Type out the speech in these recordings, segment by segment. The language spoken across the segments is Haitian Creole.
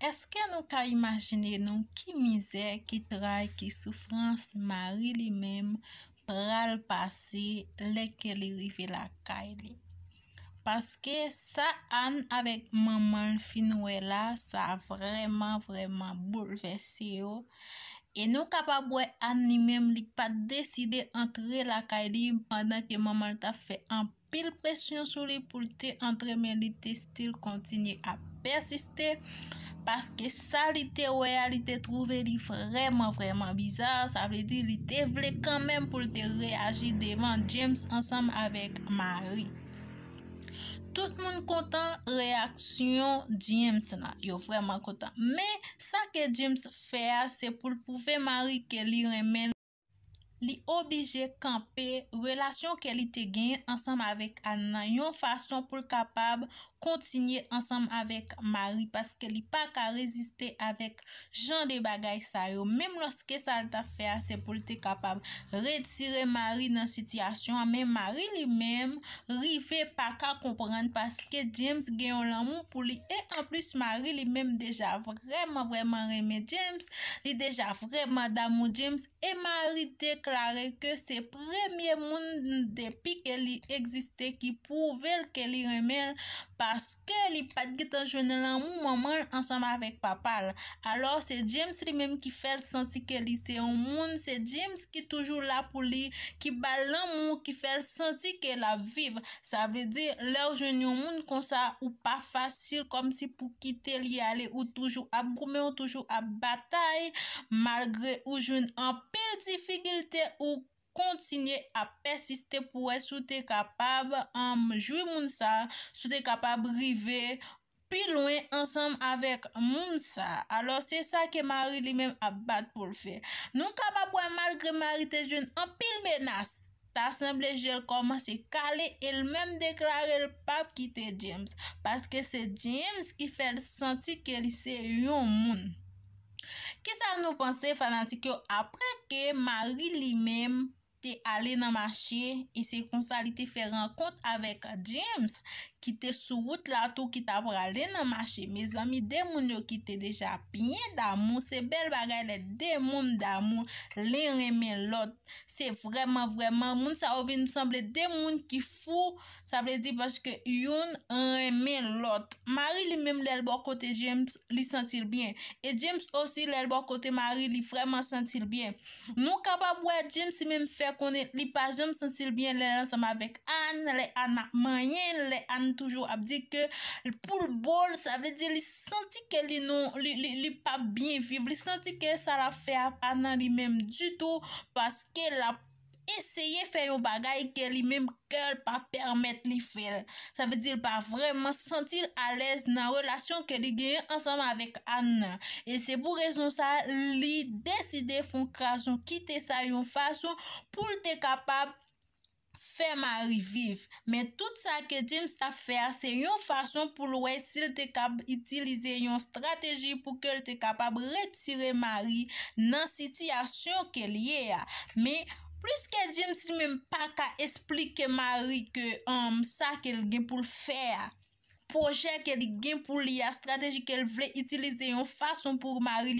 Eske nou ka imajine nou ki mize, ki trai, ki soufrans mari li menm pral pase leke li rive la kay li? Paske sa an avek maman finwe la, sa vreman vreman bouleve se yo. E nou ka pa bwe an li menm li pa deside antre la kay li pandan ke maman ta fe an pil presyon sou li pou te antre men li te stil kontinye a persiste. Paske sa li te wea, li te trouve li vreman vreman bizar, sa vle di li te vle kanmen pou li te reagi devan James ansanm avek Marie. Tout moun kontan reaksyon James nan, yo vreman kontan. Me, sa ke James fea, se pou l poufe Marie ke li remen li obije kanpe relasyon ke li te gen ansanm avek Anna yon fasyon pou l kapab ou kontinye ansam avek mari paske li pa ka reziste avek jan de bagay sa yo. Mem loske sal ta fe ase pou li te kapab retire mari nan sityasyon. Men mari li mem ri fe pa ka kompran paske James gen lan moun pou li. E en plus mari li mem deja vreman vreman reme James li deja vreman damou James. E mari deklare ke se premye moun depi ke li egziste ki pou vel ke li reme pa Paske li pat git an jwene lan moun mamal ansama vek papal. Alo se James li menm ki fel senti ke li se yon moun. Se James ki toujou la pou li ki bal lan moun ki fel senti ke la viv. Sa ve de lè ou jwene yon moun konsa ou pa fasyl. Kom si pou kite li ale ou toujou ap brome ou toujou ap batay. Malgre ou jwene an pel difigilte ou kwa. kontinye a pesiste pou e sou te kapab an mjwi moun sa, sou te kapab rive pi lwen ansam avek moun sa. Alo se sa ke mari li men ap bat pou l fe. Nou kaba pou an malgre mari te joun an pil menas, ta semble jel koman se kale el men deklar el pap kite James, paske se James ki fel santi ke li se yon moun. Kesa nou pense fanantikyo apre ke mari li men... te ale nan machye, e se konsali te fè renkout avèk James, e se konsali te fè renkout avèk James, ki te sou wout la tou ki ta prale nan mache. Me zami, demoun yo ki te deja pinyen damoun. Se bel bagay le demoun damoun le remen lot. Se vreman vreman. Moun sa ouvin semble demoun ki fou. Sa vle di pache ke yon remen lot. Mari li mem lel bo kote James li sentil bien. E James osi lel bo kote Mari li vreman sentil bien. Nou kaba wè James si men fè konen li pa James sentil bien le lansam avek. An le an manyen le an Toujou ap di ke pou l bol sa ve di li santi ke li nan li pa bin vib Li santi ke sa la fe a pa nan li menm du tou Paske la eseye fe yon bagay ke li menm kel pa permet li fel Sa ve di pa vreman sentil alez nan relasyon ke li genye ansam avek Anna E se pou rezon sa li deside fon krason kite sa yon fasyon pou l te kapab Fè mari viv. Men tout sa ke James ta fè, se yon fason pou louè si l te kap itilize yon strategi pou ke l te kapab retire mari nan siti asyon ke liye a. Men plus ke James il menm pa ka esplike mari ke um, sa ke l gen pou l fè a. Pojè ke l gen pou liye a, strategi ke l vle itilize yon fason pou mari liye a.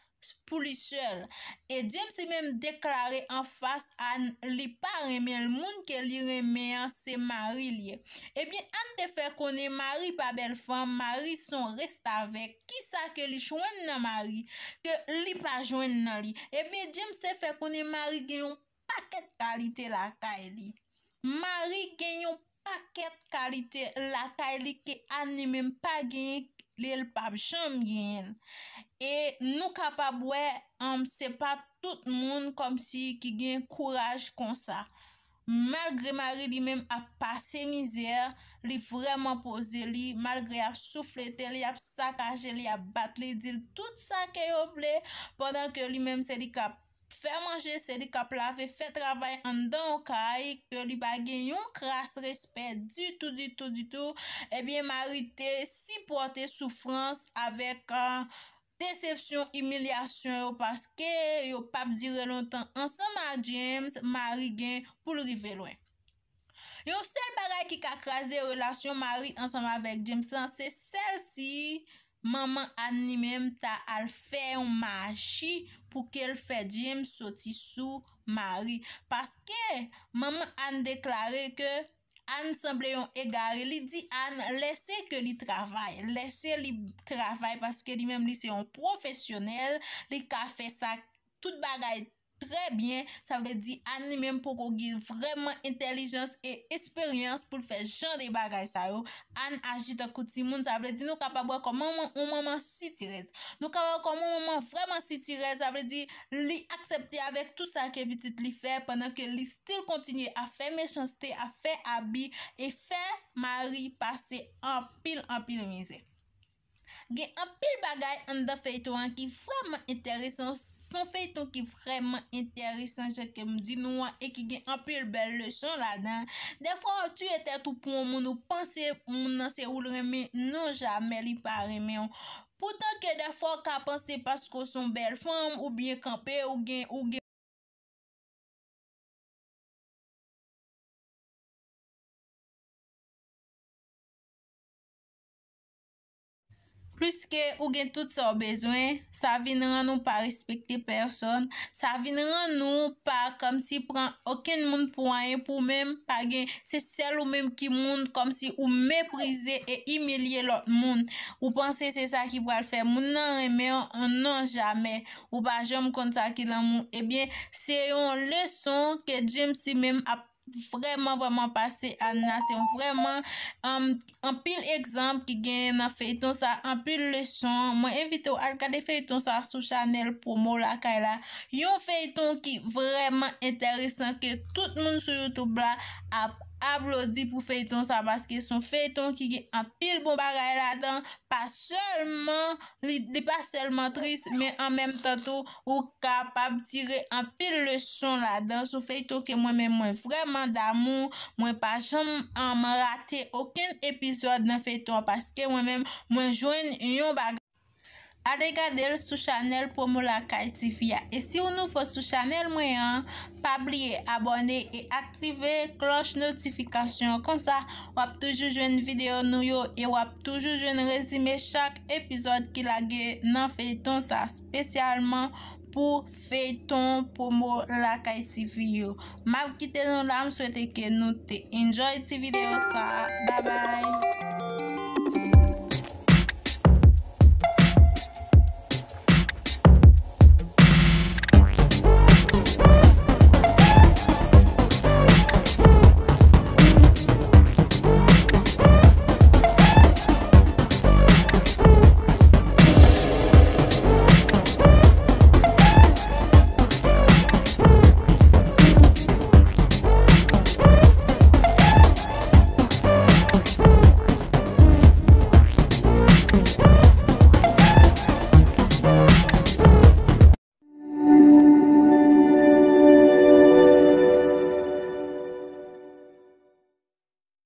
pou li sel. E jem se menm deklare an fas an li pa reme l moun ke li reme an se mari li. Ebyen, an de fe konen mari pa bel fan, mari son rest avek. Ki sa ke li chwen nan mari ke li pa chwen nan li. Ebyen, jem se fe konen mari genyon paket kalite la kae li. Mari genyon paket kalite la kae li ke an ne menm pa genyon kalite li l pab chanm gen. E nou kapab we, an m um, sepa tout moun kom si ki gen kouraj kon sa. Malgre mari li men ap pase mizer, li vreman pose li, malgre ap souflete, li ap sakaje, li ap batle, dil tout sa ke yo vle, podan ke li men se di kap fè manje se li ka plaf e fè travay an dan ou kaj, ke li bagen yon kras respet di tou, di tou, di tou, ebyen mari te si pote soufrans avek euh, decepsyon, emilyasyon ou paske yo pap zire lontan ansanman James, mari gen pou lrive lwen. Yo sel baray ki ka kras de relasyon mari ansanman vek James lan, se sel si maman an ni mem ta al fè ou ma chi, pou ke l fè jim sou ti sou mari. Paske, mèm an deklare ke an semblè yon egare, li di an lese ke li travay, lese li travay, paske li mèm li se yon profesyonel, li ka fè sa tout bagayt, Trè byen, sa vle di, an ni mèm pou kou gil vreman intelijans e eksperyans pou l fè jan de bagay sa yo. An ajit akouti moun, sa vle di, nou kapabwa kou mèman ou mèman si tirez. Nou kapabwa kou mèman ou mèman si tirez, sa vle di, li aksepte avèk tout sa ke vitit li fè, pèndan ke li stil kontinye a fè mèchanstè, a fè abi, e fè mari pase an pil an pil mizè. gen apil bagay an da feyto an ki fwèman enteresan, son feyto ki fwèman enteresan, jè kem di nou an e ki gen apil bel lechon la dan. Defon, tu etè tou pou moun ou panse moun nan se ou l non reme, nou jamè li pareme yon. Poutan ke defon ka panse pasko son bel fwam ou bien kampe ou gen ou gen. Plis ke ou gen tout sa ou bezwen, sa vinran nou pa respekte person, sa vinran nou pa kom si pran oken moun pou ayen pou mèm pa gen se sel ou mèm ki moun kom si ou mèprize e imelye lòt moun. Ou panse se sa ki wale fè moun nan remè ou nan jame ou pa jèm konta ki nan moun. Ebyen se yon leson ke djem si mèm ap. vreman vreman pase an nasyon vreman um, an pil ekzamp ki gen an feyton sa an pil lechon mwen evite ou al kade feyton sa sou chanel pou mou la akay la yon feyton ki vreman enteresan ke tout moun sou youtube la ap aplodi pou feyton sa baske son feyton ki ki an pil bon bagay la dan, pa selman, li di pa selman tris, men an menm tanto ou kapab tire an pil le son la dan, sou feyton ke mwen men mwen vreman damou, mwen pa jom an man rate oken epizod nan feyton, paske mwen men mwen jwen yon bagay. A regade sou chanel pou mou lakay ti fiya. E si ou nou fò sou chanel mwen, pabliye, abone, e aktive kloche notifikasyon. Kon sa, wap toujou jwen videyo nou yo, e wap toujou jwen rezime chak epizod ki lage nan feyton sa. Spesyalman pou feyton pou mou lakay ti fiyo. Mab ki te nou lam, sou ete ke nou te. Enjoy ti videyo sa. Bye bye.